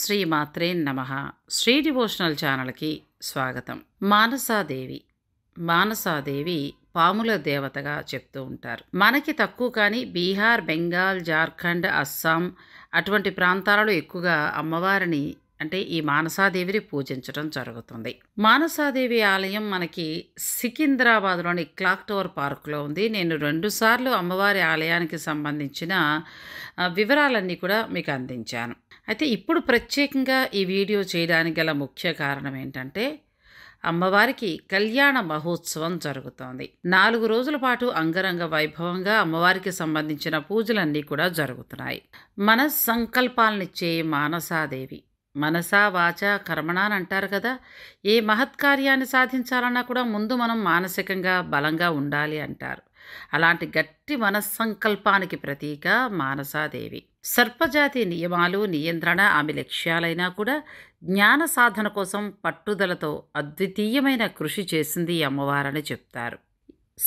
శ్రీ మాత్రే నమ శ్రీ డివోషనల్ ఛానల్కి స్వాగతం మానసాదేవి మానసాదేవి పాముల దేవతగా చెప్తూ ఉంటారు మనకి తక్కువ కానీ బీహార్ బెంగాల్ జార్ఖండ్ అస్సాం అటువంటి ప్రాంతాలలో ఎక్కువగా అమ్మవారిని అంటే ఈ మానసాదేవిని పూజించడం జరుగుతుంది మానసాదేవి ఆలయం మనకి సికింద్రాబాద్లోని క్లాక్ టవర్ పార్క్లో ఉంది నేను రెండుసార్లు అమ్మవారి ఆలయానికి సంబంధించిన వివరాలన్నీ కూడా మీకు అందించాను అయితే ఇప్పుడు ప్రత్యేకంగా ఈ వీడియో చేయడానికి గల ముఖ్య కారణం ఏంటంటే అమ్మవారికి కళ్యాణ మహోత్సవం జరుగుతోంది నాలుగు రోజుల పాటు అంగరంగ వైభవంగా అమ్మవారికి సంబంధించిన పూజలన్నీ కూడా జరుగుతున్నాయి మన సంకల్పాలనిచ్చే మానసాదేవి మనసా వాచ కర్మణ అని అంటారు కదా ఏ మహత్కార్యాన్ని సాధించాలన్నా కూడా ముందు మనం మానసికంగా బలంగా ఉండాలి అంటారు అలాంటి గట్టి మనస్సంకల్పానికి ప్రతీక మానసాదేవి సర్పజాతి నియమాలు నియంత్రణ ఆమె లక్ష్యాలైనా కూడా జ్ఞాన సాధన కోసం పట్టుదలతో అద్వితీయమైన కృషి చేసింది అమ్మవారని చెప్తారు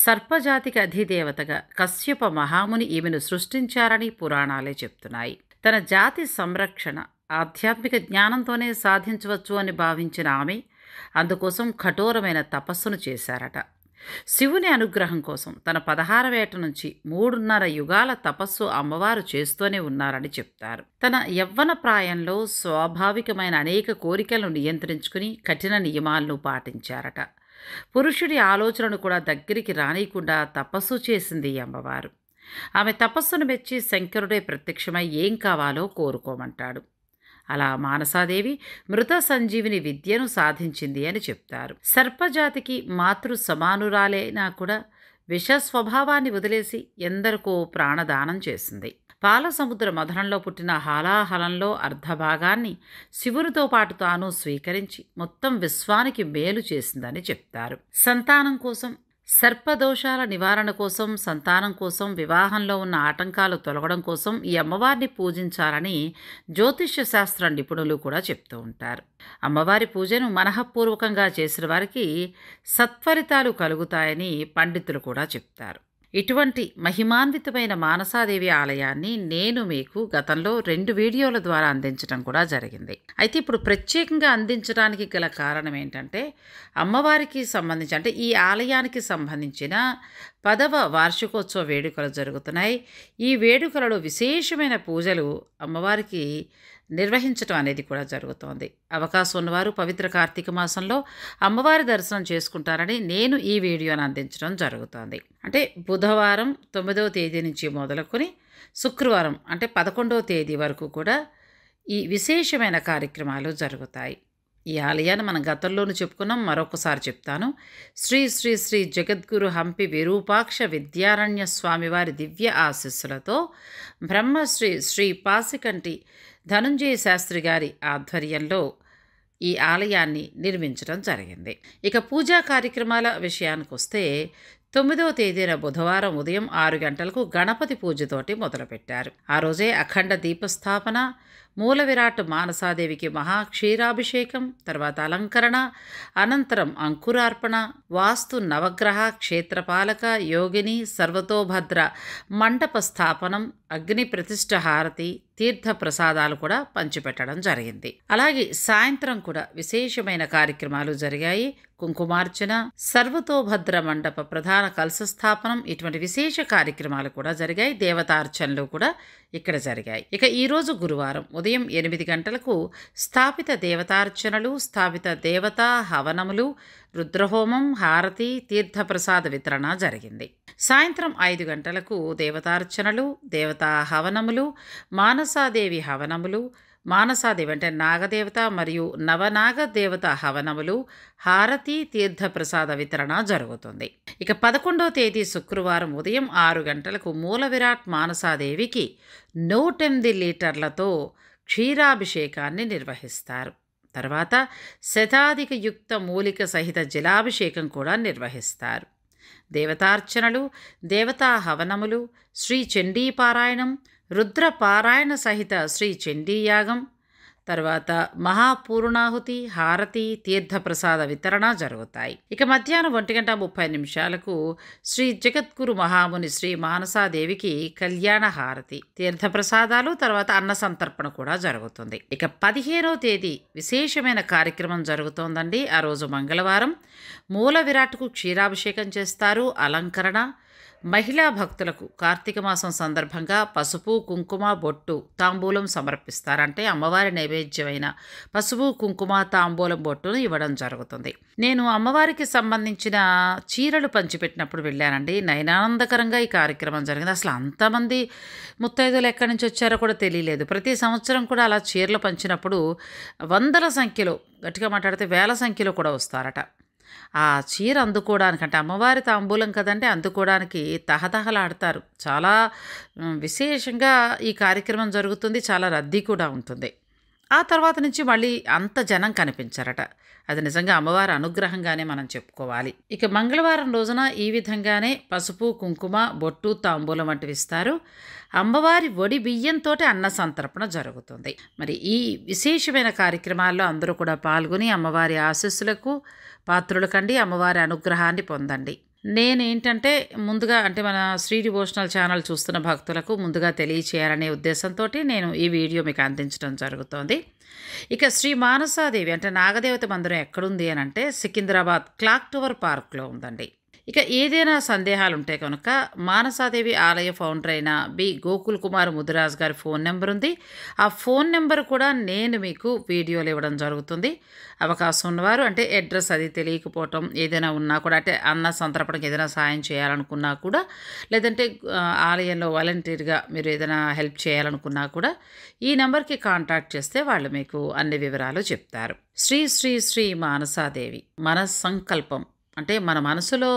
సర్పజాతికి అధిదేవతగా కశ్యప మహాముని ఈమెను సృష్టించారని పురాణాలే చెప్తున్నాయి తన జాతి సంరక్షణ ఆధ్యాత్మిక జ్ఞానంతోనే సాధించవచ్చు అని భావించిన ఆమె అందుకోసం కఠోరమైన తపస్సును చేశారట శివుని అనుగ్రహం కోసం తన పదహారవేట నుంచి మూడున్నర యుగాల తపస్సు అమ్మవారు చేస్తూనే ఉన్నారని చెప్తారు తన యవ్వన ప్రాయంలో స్వాభావికమైన అనేక కోరికలను నియంత్రించుకుని కఠిన నియమాలను పాటించారట పురుషుడి ఆలోచనను కూడా దగ్గరికి రానియకుండా తపస్సు చేసింది అమ్మవారు ఆమె తపస్సును మెచ్చి శంకరుడే ప్రత్యక్షమై ఏం కావాలో కోరుకోమంటాడు అలా మానసాదేవి మృత సంజీవిని విద్యను సాధించింది అని చెప్తారు సర్పజాతికి మాతృ సమానురాలైనా కూడా విష స్వభావాన్ని వదిలేసి ఎందరికో ప్రాణదానం చేసింది పాలసముద్ర మధనంలో పుట్టిన హాలాహలంలో అర్ధభాగాన్ని శివునితో పాటు తాను స్వీకరించి మొత్తం విశ్వానికి మేలు చేసిందని చెప్తారు సంతానం కోసం సర్పదోషాల నివారణ కోసం సంతానం కోసం వివాహంలో ఉన్న ఆటంకాలు తొలగడం కోసం ఈ అమ్మవారిని పూజించాలని జ్యోతిష్య శాస్త్ర నిపుణులు కూడా చెప్తూ ఉంటారు అమ్మవారి పూజను మనఃపూర్వకంగా చేసిన వారికి సత్ఫలితాలు కలుగుతాయని పండితులు కూడా చెప్తారు ఇటువంటి మహిమాన్వితమైన మానసాదేవి ఆలయాన్ని నేను మీకు గతంలో రెండు వీడియోల ద్వారా అందించడం కూడా జరిగింది అయితే ఇప్పుడు ప్రత్యేకంగా అందించడానికి గల కారణం ఏంటంటే అమ్మవారికి సంబంధించి అంటే ఈ ఆలయానికి సంబంధించిన పదవ వార్షికోత్సవ వేడుకలు జరుగుతున్నాయి ఈ వేడుకలలో విశేషమైన పూజలు అమ్మవారికి నిర్వహించటం అనేది కూడా జరుగుతోంది అవకాశం ఉన్నవారు పవిత్ర కార్తీక మాసంలో అమ్మవారి దర్శనం చేసుకుంటారని నేను ఈ వీడియోను అందించడం జరుగుతోంది అంటే బుధవారం తొమ్మిదవ తేదీ నుంచి మొదలుకొని శుక్రవారం అంటే పదకొండవ తేదీ వరకు కూడా ఈ విశేషమైన కార్యక్రమాలు జరుగుతాయి ఈ ఆలయాన్ని మనం గతంలోనూ చెప్పుకున్నాం మరొకసారి చెప్తాను శ్రీ శ్రీ శ్రీ జగద్గురు హంపి విరూపాక్ష విద్యారణ్య స్వామివారి దివ్య ఆశస్సులతో బ్రహ్మశ్రీ శ్రీ పాసికంటి ధనుంజయ శాస్త్రి గారి ఆధ్వర్యంలో ఈ ఆలయాన్ని నిర్మించడం జరిగింది ఇక పూజా కార్యక్రమాల విషయానికి వస్తే తొమ్మిదవ తేదీన బుధవారం ఉదయం ఆరు గంటలకు గణపతి పూజతోటి మొదలుపెట్టారు ఆ రోజే అఖండ దీపస్థాపన మూల విరాట్ మానసాదేవికి మహాక్షీరాభిషేకం తర్వాత అలంకరణ అనంతరం అంకురార్పణ వాస్తు నవగ్రహ క్షేత్రపాలక యోగిని సర్వతోభద్ర మండప స్థాపనం అగ్ని ప్రతిష్ట హారతి తీర్థ ప్రసాదాలు కూడా పంచిపెట్టడం జరిగింది అలాగే సాయంత్రం కూడా విశేషమైన కార్యక్రమాలు జరిగాయి కుంకుమార్చన సర్వతోభద్ర మండప ప్రధాన కలశ స్థాపనం ఇటువంటి విశేష కార్యక్రమాలు కూడా జరిగాయి దేవతార్చనలు కూడా ఇక్కడ జరిగాయి ఇక ఈరోజు గురువారం ఉదయం ఉదయం ఎనిమిది గంటలకు స్థాపిత దేవతార్చనలు స్థాపిత దేవతా హవనములు రుద్రహోమం హారతి తీర్థప్రసాద వితరణ జరిగింది సాయంత్రం ఐదు గంటలకు దేవతార్చనలు దేవతా హవనములు మానసాదేవి హవనములు మానసాదేవి అంటే నాగదేవత మరియు నవనాగ దేవత హవనములు హారతి తీర్థప్రసాద వితరణ జరుగుతుంది ఇక పదకొండో తేదీ శుక్రవారం ఉదయం ఆరు గంటలకు మూల విరాట్ మానసాదేవికి నూటెనిమిది లీటర్లతో క్షీరాభిషేకాన్ని నిర్వహిస్తారు తర్వాత శతాధిక యుక్త మూలిక సహిత జలాభిషేకం కూడా నిర్వహిస్తారు దేవతార్చనలు దేవతా హవనములు శ్రీ చండీపారాయణం రుద్రపారాయణ సహిత శ్రీ చండీయాగం తర్వాత మహాపూర్ణాహుతి హారతి తీర్థప్రసాద వితరణ జరుగుతాయి ఇక మధ్యాహ్నం ఒంటి గంట ముప్పై నిమిషాలకు శ్రీ జగద్గురు మహాముని శ్రీ మానసాదేవికి కళ్యాణ హారతి తీర్థప్రసాదాలు తర్వాత అన్న సంతర్పణ కూడా జరుగుతుంది ఇక పదిహేనో తేదీ విశేషమైన కార్యక్రమం జరుగుతోందండి ఆ రోజు మంగళవారం మూల విరాట్కు క్షీరాభిషేకం చేస్తారు అలంకరణ మహిళా భక్తులకు కార్తీక మాసం సందర్భంగా పసుపు కుంకుమ బొట్టు తాంబూలం సమర్పిస్తారంటే అమ్మవారి నైవేద్యమైన పసుపు కుంకుమ తాంబూలం బొట్టును ఇవ్వడం జరుగుతుంది నేను అమ్మవారికి సంబంధించిన చీరలు పంచిపెట్టినప్పుడు వెళ్ళానండి నయనానందకరంగా ఈ కార్యక్రమం జరిగింది అసలు అంతమంది ముత్తైదులు ఎక్కడి నుంచి వచ్చారో కూడా తెలియలేదు ప్రతి సంవత్సరం కూడా అలా చీరలు పంచినప్పుడు వందల సంఖ్యలో గట్టిగా మాట్లాడితే వేల సంఖ్యలో కూడా వస్తారట ఆ చీర అందుకోవడానికి అంటే అమ్మవారి తాంబూలం కదంటే అందుకోవడానికి తహతహలాడతారు చాలా విశేషంగా ఈ కార్యక్రమం జరుగుతుంది చాలా రద్దీ కూడా ఉంటుంది ఆ తర్వాత నుంచి మళ్ళీ అంత జనం కనిపించారట అది నిజంగా అమ్మవారి అనుగ్రహంగానే మనం చెప్పుకోవాలి ఇక మంగళవారం రోజున ఈ విధంగానే పసుపు కుంకుమ బొట్టు తాంబూలం వంటివి ఇస్తారు అమ్మవారి ఒడి బియ్యంతో అన్న సంతర్పణ జరుగుతుంది మరి ఈ విశేషమైన కార్యక్రమాల్లో అందరూ కూడా పాల్గొని అమ్మవారి ఆశస్సులకు కండి అమ్మవారి అనుగ్రహాన్ని పొందండి నేనేంటంటే ముందుగా అంటే మన శ్రీ డివోషనల్ ఛానల్ చూస్తున్న భక్తులకు ముందుగా తెలియచేయాలనే ఉద్దేశంతో నేను ఈ వీడియో మీకు అందించడం జరుగుతోంది ఇక శ్రీ మానసాదేవి అంటే నాగదేవత మందిరం ఎక్కడుంది అని అంటే సికింద్రాబాద్ క్లాక్ టవర్ పార్క్లో ఉందండి ఇక ఏదైనా సందేహాలు ఉంటే కనుక మానసాదేవి ఆలయ ఫౌండర్ అయిన బి గోకుల్ కుమార్ ముదిరాజ్ గారి ఫోన్ నెంబర్ ఉంది ఆ ఫోన్ నెంబర్ కూడా నేను మీకు వీడియోలు ఇవ్వడం జరుగుతుంది అవకాశం ఉన్నవారు అంటే అడ్రస్ అది తెలియకపోవటం ఏదైనా ఉన్నా కూడా అంటే అన్న సందర్భానికి ఏదైనా సాయం చేయాలనుకున్నా కూడా లేదంటే ఆలయంలో వాలంటీర్గా మీరు ఏదైనా హెల్ప్ చేయాలనుకున్నా కూడా ఈ నెంబర్కి కాంటాక్ట్ చేస్తే వాళ్ళు మీకు అన్ని వివరాలు చెప్తారు శ్రీ శ్రీ శ్రీ మానసాదేవి మన సంకల్పం అంటే మన మనసులో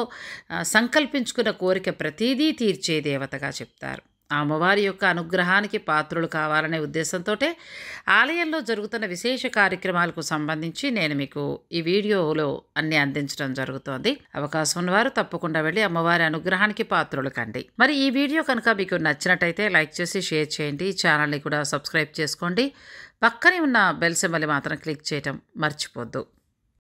సంకల్పించుకున్న కోరిక ప్రతిదీ తీర్చే దేవతగా చెప్తారు ఆ అమ్మవారి యొక్క అనుగ్రహానికి పాత్రులు కావాలనే ఉద్దేశంతో ఆలయంలో జరుగుతున్న విశేష కార్యక్రమాలకు సంబంధించి నేను మీకు ఈ వీడియోలో అన్ని అందించడం జరుగుతోంది అవకాశం ఉన్నవారు తప్పకుండా వెళ్ళి అమ్మవారి అనుగ్రహానికి పాత్రులు కండి మరి ఈ వీడియో కనుక మీకు నచ్చినట్టయితే లైక్ చేసి షేర్ చేయండి ఛానల్ని కూడా సబ్స్క్రైబ్ చేసుకోండి పక్కనే ఉన్న బెల్ సింబల్ని మాత్రం క్లిక్ చేయటం మర్చిపోద్దు